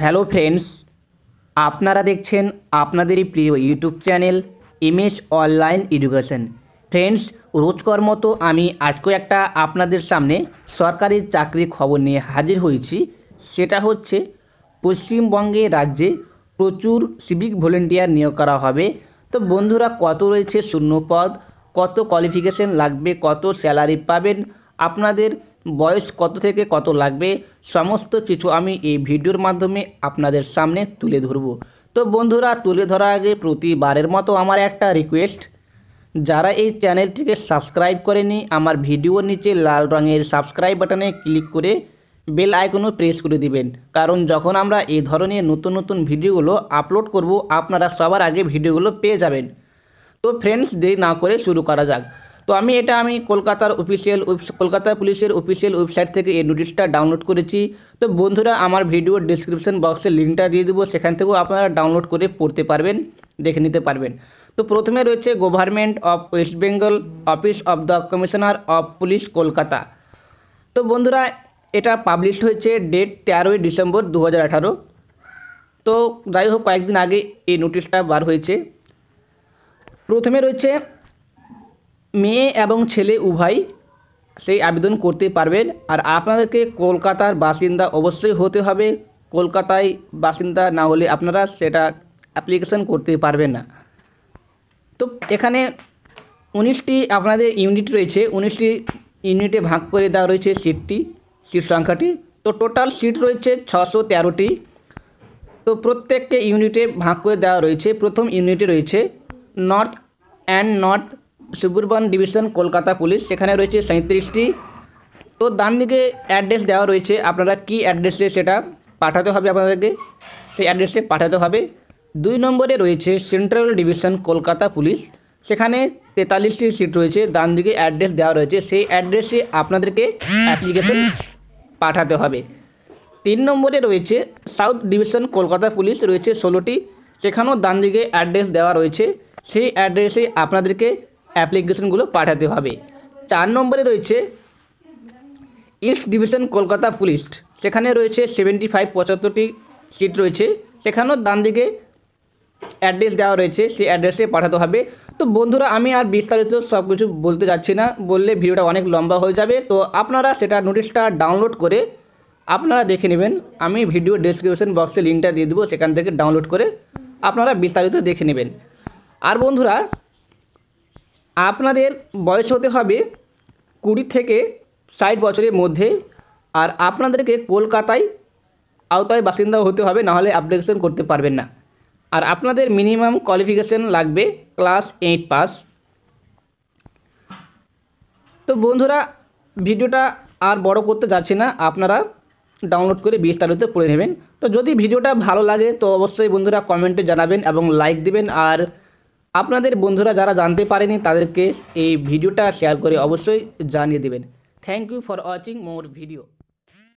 hello friends আপনারা দেখছেন আপনাদেরই প্রিয় YouTube channel MS online education friends রোজকর মতো আমি আজকেও একটা আপনাদের সামনে সরকারি চাকরির খবর নিয়ে হাজির হয়েছি সেটা হচ্ছে পশ্চিমবঙ্গে রাজ্যে প্রচুর সিভিক ভলেন্টিয়ার নিয়োগ করা হবে তো বন্ধুরা কত রয়েছে শূন্যপদ কত কোয়ালিফিকেশন লাগবে কত স্যালারি পাবেন আপনাদের বয়স কত থেকে কত লাগবে সমস্ত কিছু আমি এই ভিডিওর মাধ্যমে আপনাদের সামনে তুলে ধরব তো বন্ধুরা তুলে ধরার আগে প্রতিবারের মতো আমার একটা রিকোয়েস্ট যারা এই চ্যানেলটিকে সাবস্ক্রাইব করেনি আমার ভিডিওর নিচে লাল রঙের সাবস্ক্রাইব বাটনে ক্লিক করে বেল আইকনও প্রেস করে দিবেন কারণ যখন আমরা এই ধরনের নতুন নতুন ভিডিওগুলো আপলোড করব আপনারা সবার আগে ভিডিওগুলো পেয়ে যাবেন তো ফ্রেন্ডস দেরি না করে শুরু করা যাক তো আমি এটা আমি কলকাতার অফিসিয়াল কলকাতা পুলিশের অফিসিয়াল ওয়েবসাইট থেকে এই নোটিশটা ডাউনলোড করেছি তো বন্ধুরা আমার ভিডিও ডিসক্রিপশন বক্সে লিঙ্কটা দিয়ে দেবো সেখান থেকেও আপনারা ডাউনলোড করে পড়তে পারবেন দেখে নিতে পারবেন তো প্রথমে রয়েছে government of West Bengal office of the commissioner of police Kolkata তো বন্ধুরা এটা পাবলিশ হয়েছে ডেট তেরোই ডিসেম্বর দু হাজার তো যাই হোক কয়েকদিন আগে এই নোটিশটা বার হয়েছে প্রথমে রয়েছে মেয়ে এবং ছেলে উভয় সেই আবেদন করতে পারবেন আর আপনাদেরকে কলকাতার বাসিন্দা অবশ্যই হতে হবে কলকাতায় বাসিন্দা না হলে আপনারা সেটা অ্যাপ্লিকেশন করতে পারবেন না তো এখানে উনিশটি আপনাদের ইউনিট রয়েছে উনিশটি ইউনিটে ভাগ করে দেওয়া রয়েছে সিটটি সিট সংখ্যাটি তো টোটাল সিট রয়েছে ছশো তেরোটি তো প্রত্যেককে ইউনিটে ভাগ করে দেওয়া রয়েছে প্রথম ইউনিটে রয়েছে north and north suburban division Kolkata police সেখানে রয়েছে সাঁত্রিশটি তো ডান দিকে অ্যাড্রেস দেওয়া রয়েছে আপনারা কি অ্যাড্রেসে সেটা পাঠাতে হবে আপনাদেরকে সেই অ্যাড্রেসে পাঠাতে হবে দুই নম্বরে রয়েছে সেন্ট্রাল ডিভিশন কলকাতা পুলিশ সেখানে তেতাল্লিশটি সিট রয়েছে ডান দিকে অ্যাড্রেস দেওয়া রয়েছে সেই অ্যাড্রেসে আপনাদেরকে অ্যাপ্লিকেশন পাঠাতে হবে তিন নম্বরে রয়েছে সাউথ ডিভিশন কলকাতা পুলিশ রয়েছে ষোলোটি সেখানেও ডান দিকে অ্যাড্রেস দেওয়া রয়েছে সেই অ্যাড্রেসে আপনাদেরকে অ্যাপ্লিকেশনগুলো পাঠাতে হবে চার নম্বরে রয়েছে ইস্ট ডিভিশন কলকাতা পুলিশ সেখানে রয়েছে সেভেন্টি ফাইভ পঁচাত্তরটি সিট রয়েছে সেখানেও ডান দিকে অ্যাড্রেস দেওয়া রয়েছে সেই অ্যাড্রেসে পাঠাতে হবে তো বন্ধুরা আমি আর বিস্তারিত সব কিছু বলতে যাচ্ছি না বললে ভিডিওটা অনেক লম্বা হয়ে যাবে তো আপনারা সেটা নোটিশটা ডাউনলোড করে আপনারা দেখে নেবেন আমি ভিডিও ডিসক্রিপশন বক্সে লিঙ্কটা দিয়ে দেবো সেখান থেকে ডাউনলোড করে আপনারা বিস্তারিত দেখে নেবেন আর বন্ধুরা আপনাদের বয়স হতে হবে কুড়ি থেকে ষাট বছরের মধ্যে আর আপনাদেরকে কলকাতায় আওতায় বাসিন্দা হতে হবে নাহলে অ্যাপ্লিকেশন করতে পারবেন না আর আপনাদের মিনিমাম কোয়ালিফিকেশান লাগবে ক্লাস এইট পাস তো বন্ধুরা ভিডিওটা আর বড় করতে যাচ্ছি না আপনারা ডাউনলোড করে বিস্তারিত পড়ে নেবেন তো যদি ভিডিওটা ভালো লাগে তো অবশ্যই বন্ধুরা কমেন্টে জানাবেন এবং লাইক দিবেন আর আপনাদের বন্ধুরা যারা জানতে পারেনি তাদেরকে এই ভিডিওটা শেয়ার করে অবশ্যই জানিয়ে দেবেন thank you for watching more video